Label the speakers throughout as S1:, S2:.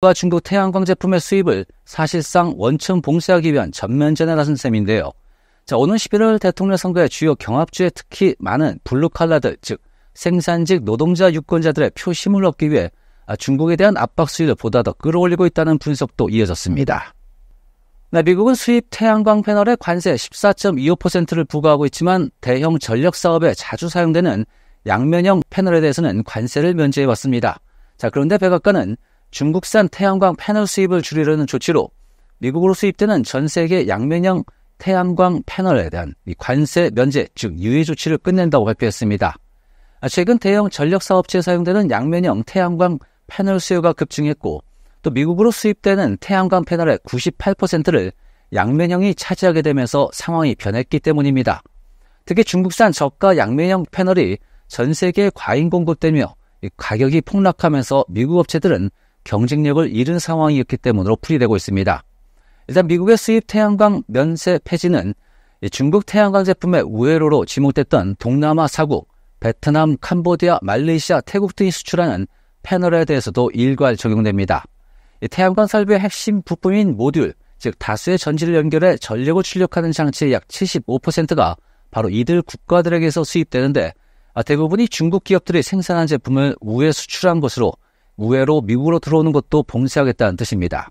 S1: 가 중국 태양광 제품의 수입을 사실상 원천 봉쇄하기 위한 전면전에 나선 셈인데요. 자, 오는 11월 대통령 선거의 주요 경합주에 특히 많은 블루칼라들즉 생산직 노동자 유권자들의 표심을 얻기 위해 중국에 대한 압박 수위를 보다 더 끌어올리고 있다는 분석도 이어졌습니다. 네, 미국은 수입 태양광 패널의 관세 14.25%를 부과하고 있지만 대형 전력 사업에 자주 사용되는 양면형 패널에 대해서는 관세를 면제해 왔습니다. 자, 그런데 백악관은 중국산 태양광 패널 수입을 줄이려는 조치로 미국으로 수입되는 전 세계 양면형 태양광 패널에 대한 관세 면제 즉 유예 조치를 끝낸다고 발표했습니다. 최근 대형 전력 사업체에 사용되는 양면형 태양광 패널 수요가 급증했고 또 미국으로 수입되는 태양광 패널의 98%를 양면형이 차지하게 되면서 상황이 변했기 때문입니다. 특히 중국산 저가 양면형 패널이 전 세계 과잉 공급되며 가격이 폭락하면서 미국 업체들은 경쟁력을 잃은 상황이었기 때문으로 풀이되고 있습니다. 일단 미국의 수입 태양광 면세 폐지는 중국 태양광 제품의 우회로로 지목됐던 동남아 사국, 베트남, 캄보디아, 말레이시아, 태국 등이 수출하는 패널에 대해서도 일괄 적용됩니다. 태양광 설비의 핵심 부품인 모듈, 즉 다수의 전지를 연결해 전력을 출력하는 장치의 약 75%가 바로 이들 국가들에게서 수입되는데 아, 대부분이 중국 기업들이 생산한 제품을 우회 수출한 것으로 우회로 미국으로 들어오는 것도 봉쇄하겠다는 뜻입니다.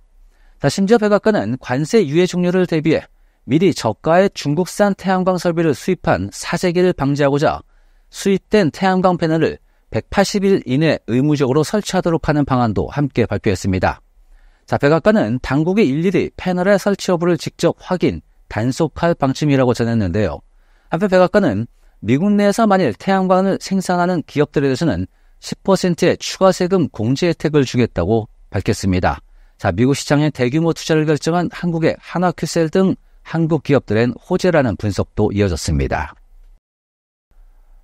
S1: 심지어 백악관은 관세 유예 종료를 대비해 미리 저가의 중국산 태양광 설비를 수입한 사재기를 방지하고자 수입된 태양광 패널을 180일 이내 의무적으로 설치하도록 하는 방안도 함께 발표했습니다. 자, 백악관은 당국이 일일이 패널의 설치 여부를 직접 확인, 단속할 방침이라고 전했는데요. 한편 백악관은 미국 내에서 만일 태양광을 생산하는 기업들에 대해서는 10%의 추가 세금 공제 혜택을 주겠다고 밝혔습니다. 자, 미국 시장의 대규모 투자를 결정한 한국의 하나큐셀 등 한국 기업들엔 호재라는 분석도 이어졌습니다.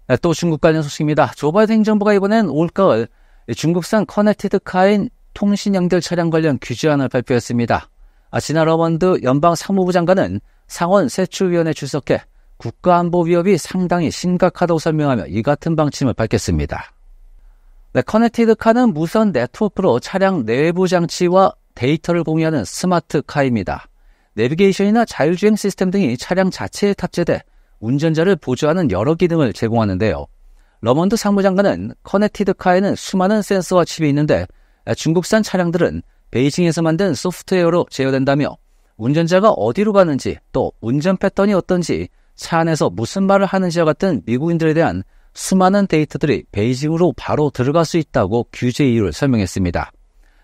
S1: 네, 또 중국 관련 소식입니다. 조 바이든 행정부가 이번엔 올가을 중국산 커넥티드 카인 통신 연결 차량 관련 규제안을 발표했습니다. 아시나 러먼드 연방 사무부 장관은 상원 세출위원회 출석해 국가안보 위협이 상당히 심각하다고 설명하며 이 같은 방침을 밝혔습니다. 네, 커넥티드 카는 무선 네트워크로 차량 내부 장치와 데이터를 공유하는 스마트 카입니다. 내비게이션이나 자율주행 시스템 등이 차량 자체에 탑재돼 운전자를 보조하는 여러 기능을 제공하는데요. 러먼드 상무장관은 커넥티드 카에는 수많은 센서와 칩이 있는데 중국산 차량들은 베이징에서 만든 소프트웨어로 제어된다며 운전자가 어디로 가는지 또 운전 패턴이 어떤지 차 안에서 무슨 말을 하는지와 같은 미국인들에 대한 수많은 데이터들이 베이징으로 바로 들어갈 수 있다고 규제 이유를 설명했습니다.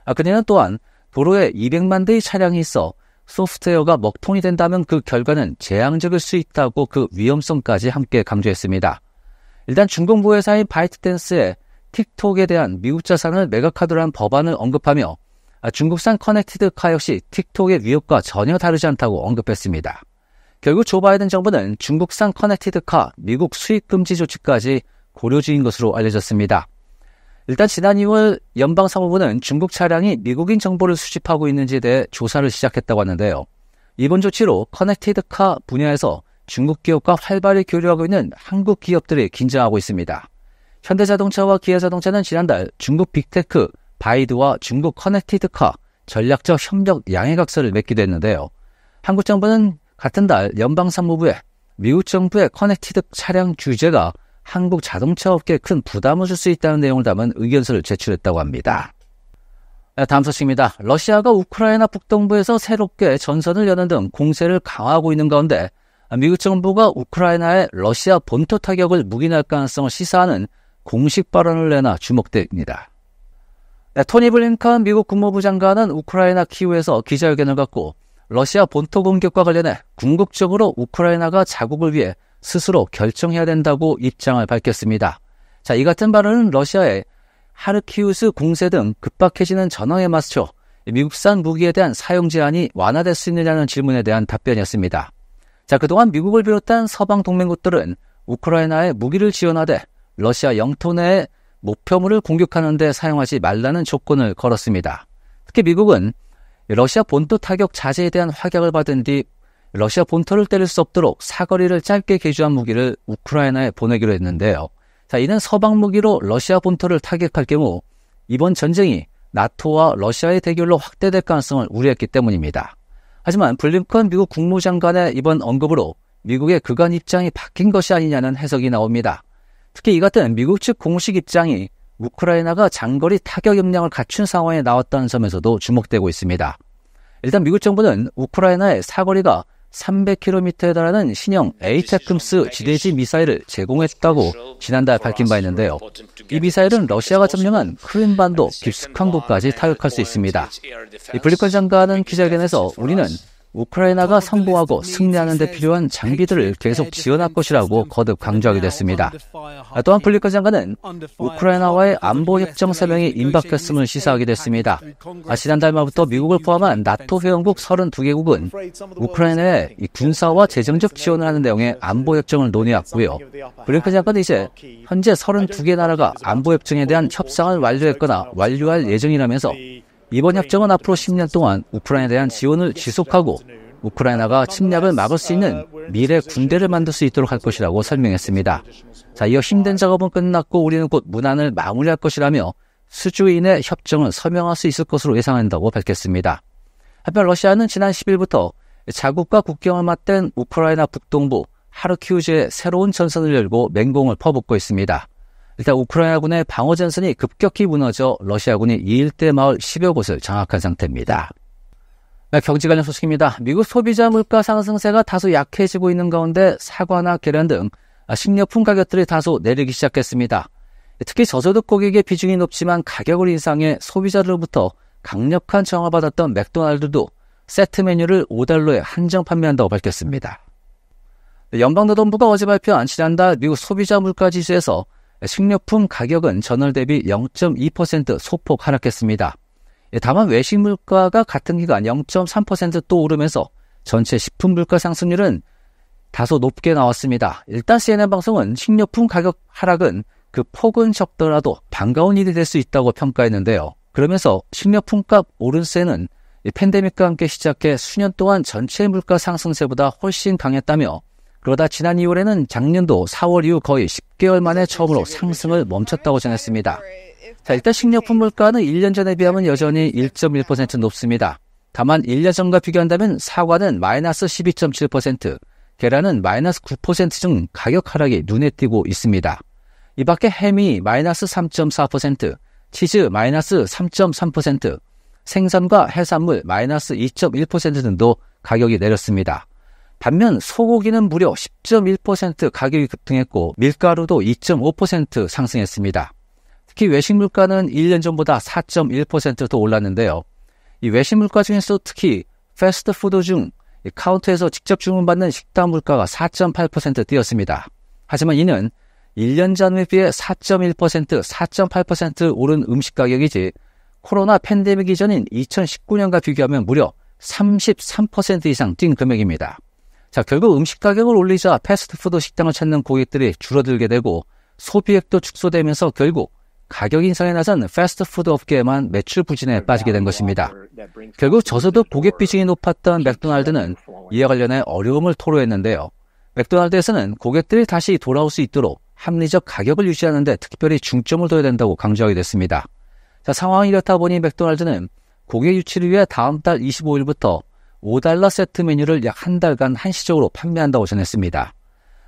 S1: 아, 그녀는 그러니까 또한 도로에 200만 대의 차량이 있어 소프트웨어가 먹통이 된다면 그 결과는 재앙적일 수 있다고 그 위험성까지 함께 강조했습니다. 일단 중국부 회사인 바이트댄스에 틱톡에 대한 미국 자산을 매각하드로한 법안을 언급하며 아, 중국산 커넥티드 카 역시 틱톡의 위협과 전혀 다르지 않다고 언급했습니다. 결국 조 바이든 정부는 중국산 커넥티드카 미국 수입 금지 조치까지 고려 중인 것으로 알려졌습니다. 일단 지난 2월 연방 사무부는 중국 차량이 미국인 정보를 수집하고 있는지에 대해 조사를 시작했다고 하는데요. 이번 조치로 커넥티드카 분야에서 중국 기업과 활발히 교류하고 있는 한국 기업들이 긴장하고 있습니다. 현대자동차와 기아자동차는 지난달 중국 빅테크 바이드와 중국 커넥티드카 전략적 협력 양해각서를 맺기도 했는데요. 한국 정부는 같은 달 연방 사무부에 미국 정부의 커넥티드 차량 규제가 한국 자동차 업계에 큰 부담을 줄 수 있다는 내용을 담은 의견서를 제출했다고 합니다. 네, 다음 소식입니다. 러시아가 우크라이나 북동부에서 새롭게 전선을 여는 등 공세를 강화하고 있는 가운데 미국 정부가 우크라이나의 러시아 본토 타격을 묵인할 가능성을 시사하는 공식 발언을 내놔 주목됩니다. 네, 토니 블링컨 미국 국무부 장관은 우크라이나 키우에서 기자회견을 갖고 러시아 본토 공격과 관련해 궁극적으로 우크라이나가 자국을 위해 스스로 결정해야 된다고 입장을 밝혔습니다. 자, 이 같은 발언은 러시아의 하르키우스 공세 등 급박해지는 전황에 맞춰 미국산 무기에 대한 사용 제한이 완화될 수 있느냐는 질문에 대한 답변이었습니다. 자, 그동안 미국을 비롯한 서방 동맹국들은 우크라이나에 무기를 지원하되 러시아 영토 내에 목표물을 공격하는 데 사용하지 말라는 조건을 걸었습니다. 특히 미국은 러시아 본토 타격 자제에 대한 확약을 받은 뒤 러시아 본토를 때릴 수 없도록 사거리를 짧게 개조한 무기를 우크라이나에 보내기로 했는데요. 자, 이는 서방 무기로 러시아 본토를 타격할 경우 이번 전쟁이 나토와 러시아의 대결로 확대될 가능성을 우려했기 때문입니다. 하지만 블링컨 미국 국무장관의 이번 언급으로 미국의 그간 입장이 바뀐 것이 아니냐는 해석이 나옵니다. 특히 이 같은 미국 측 공식 입장이 우크라이나가 장거리 타격 역량을 갖춘 상황에 나왔다는 점에서도 주목되고 있습니다. 일단 미국 정부는 우크라이나의 사거리가 300km에 달하는 신형 에이테크스 지대지 미사일을 제공했다고 지난달 밝힌 바 있는데요. 이 미사일은 러시아가 점령한 크림반도 깊숙한 곳까지 타격할 수 있습니다. 이 블리컨 장관은 기자회견에서 우리는 우크라이나가 선보하고 승리하는 데 필요한 장비들을 계속 지원할 것이라고 거듭 강조하게 됐습니다. 또한 블리컨 장관은 우크라이나와의 안보 협정 서명이 임박했음을 시사하게 됐습니다. 지난달 말부터 미국을 포함한 나토 회원국 32개국은 우크라이나에 군사와 재정적 지원을 하는 내용의 안보 협정을 논의했고요. 블리컨 장관은 이제 현재 32개 나라가 안보 협정에 대한 협상을 완료했거나 완료할 예정이라면서 이번 협정은 앞으로 10년 동안 우크라이나에 대한 지원을 지속하고 우크라이나가 침략을 막을 수 있는 미래 군대를 만들 수 있도록 할 것이라고 설명했습니다. 자, 이어 힘든 작업은 끝났고 우리는 곧 문안을 마무리할 것이라며 수주인의 협정은 서명할 수 있을 것으로 예상한다고 밝혔습니다. 한편 러시아는 지난 10일부터 자국과 국경을 맞댄 우크라이나 북동부 하르키우즈의 새로운 전선을 열고 맹공을 퍼붓고 있습니다. 일단 우크라이나군의 방어전선이 급격히 무너져 러시아군이 이 일대 마을 10여 곳을 장악한 상태입니다. 네, 경제 관련 소식입니다. 미국 소비자 물가 상승세가 다소 약해지고 있는 가운데 사과나 계란 등 식료품 가격들이 다소 내리기 시작했습니다. 특히 저소득 고객의 비중이 높지만 가격을 인상해 소비자들로부터 강력한 정화받았던 맥도날드도 세트 메뉴를 5달러에 한정 판매한다고 밝혔습니다. 네, 연방노동부가 어제 발표한 지난달 미국 소비자 물가 지수에서 식료품 가격은 전월 대비 0.2% 소폭 하락했습니다. 예, 다만 외식 물가가 같은 기간 0.3%또 오르면서 전체 식품 물가 상승률은 다소 높게 나왔습니다. 일단 CNN 방송은 식료품 가격 하락은 그 폭은 적더라도 반가운 일이 될 수 있다고 평가했는데요. 그러면서 식료품값 오른세는 팬데믹과 함께 시작해 수년 동안 전체 물가 상승세보다 훨씬 강했다며 그러다 지난 2월에는 작년도 4월 이후 거의 10개월 만에 처음으로 상승을 멈췄다고 전했습니다. 자, 일단 식료품 물가는 1년 전에 비하면 여전히 1.1% 높습니다. 다만 1년 전과 비교한다면 사과는 마이너스 12.7%, 계란은 마이너스 9%중 가격 하락이 눈에 띄고 있습니다. 이 밖에 햄이 마이너스 3.4%, 치즈 마이너스 3.3%, 생선과 해산물 마이너스 2.1% 등도 가격이 내렸습니다. 반면 소고기는 무려 10.1% 가격이 급등했고 밀가루도 2.5% 상승했습니다. 특히 외식 물가는 1년 전보다 4.1%더 올랐는데요. 이 외식 물가 중에서 특히 패스트푸드 중 카운터에서 직접 주문받는 식당 물가가 4.8% 뛰었습니다. 하지만 이는 1년 전에 비해 4.1%, 4.8% 오른 음식 가격이지 코로나 팬데믹 이전인 2019년과 비교하면 무려 33% 이상 뛴 금액입니다. 자, 결국 음식 가격을 올리자 패스트푸드 식당을 찾는 고객들이 줄어들게 되고 소비액도 축소되면서 결국 가격 인상에 나선 패스트푸드 업계에만 매출 부진에 빠지게 된 것입니다. 결국 저소득 고객 비중이 높았던 맥도날드는 이와 관련해 어려움을 토로했는데요. 맥도날드에서는 고객들이 다시 돌아올 수 있도록 합리적 가격을 유지하는 데 특별히 중점을 둬야 된다고 강조하게 됐습니다. 자, 상황이 이렇다 보니 맥도날드는 고객 유치를 위해 다음 달 25일부터 5달러 세트 메뉴를 약 한 달간 한시적으로 판매한다고 전했습니다.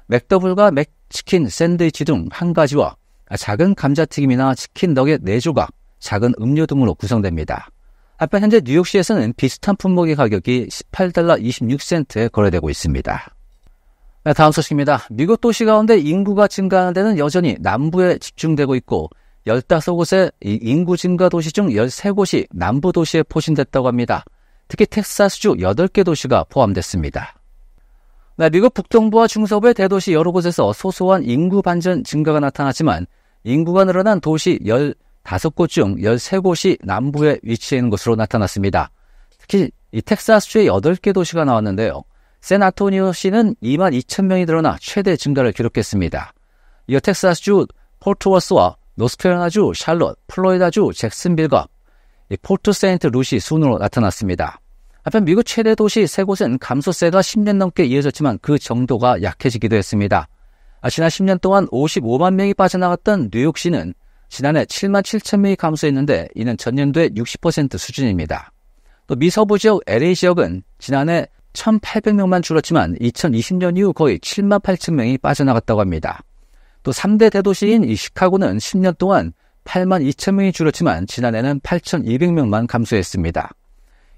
S1: 맥더블과 맥치킨 샌드위치 등 한 가지와 작은 감자튀김이나 치킨 너겟 4조각, 작은 음료 등으로 구성됩니다. 앞에 현재 뉴욕시에서는 비슷한 품목의 가격이 18달러 26센트에 거래되고 있습니다. 네, 다음 소식입니다. 미국 도시 가운데 인구가 증가하는 데는 여전히 남부에 집중되고 있고 15곳의 인구 증가 도시 중 13곳이 남부 도시에 포진됐다고 합니다. 특히 텍사스주 8개 도시가 포함됐습니다. 네, 미국 북동부와 중서부의 대도시 여러 곳에서 소소한 인구 반전 증가가 나타났지만 인구가 늘어난 도시 15곳 중 13곳이 남부에 위치해 있는 것으로 나타났습니다. 특히 이 텍사스주의 8개 도시가 나왔는데요. 샌아토니오시는 2만 2천 명이 늘어나 최대 증가를 기록했습니다. 이어 텍사스주 포트워스와 노스캐롤라주 샬롯, 플로리다주 잭슨빌과 포트 세인트 루시 순으로 나타났습니다. 한편 미국 최대 도시 세 곳은 감소세가 10년 넘게 이어졌지만 그 정도가 약해지기도 했습니다. 아, 지난 10년 동안 55만 명이 빠져나갔던 뉴욕시는 지난해 7만 7천 명이 감소했는데 이는 전년도의 60% 수준입니다. 또 미서부 지역 LA 지역은 지난해 1,800명만 줄었지만 2020년 이후 거의 7만 8천 명이 빠져나갔다고 합니다. 또 3대 대도시인 이 시카고는 10년 동안 8만 2천 명이 줄었지만 지난해는 8,200명만 감소했습니다.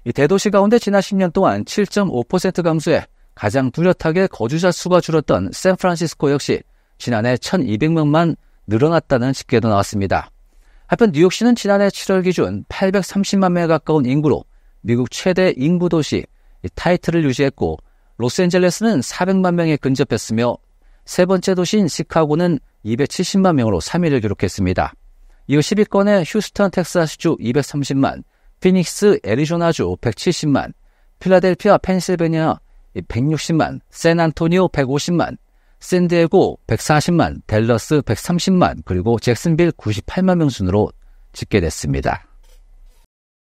S1: 이 대도시 가운데 지난 10년 동안 7.5% 감소해 가장 뚜렷하게 거주자 수가 줄었던 샌프란시스코 역시 지난해 1,200명만 늘어났다는 집계도 나왔습니다. 한편 뉴욕시는 지난해 7월 기준 830만 명에 가까운 인구로 미국 최대 인구 도시 타이틀을 유지했고 로스앤젤레스는 400만 명에 근접했으며 세 번째 도시인 시카고는 270만 명으로 3위를 기록했습니다. 이후 10위권에 휴스턴 텍사스주 230만, 피닉스 애리조나주 170만, 필라델피아 펜실베니아 160만, 샌안토니오 150만, 샌디에고 140만, 델러스 130만, 그리고 잭슨빌 98만 명 순으로 집계됐습니다.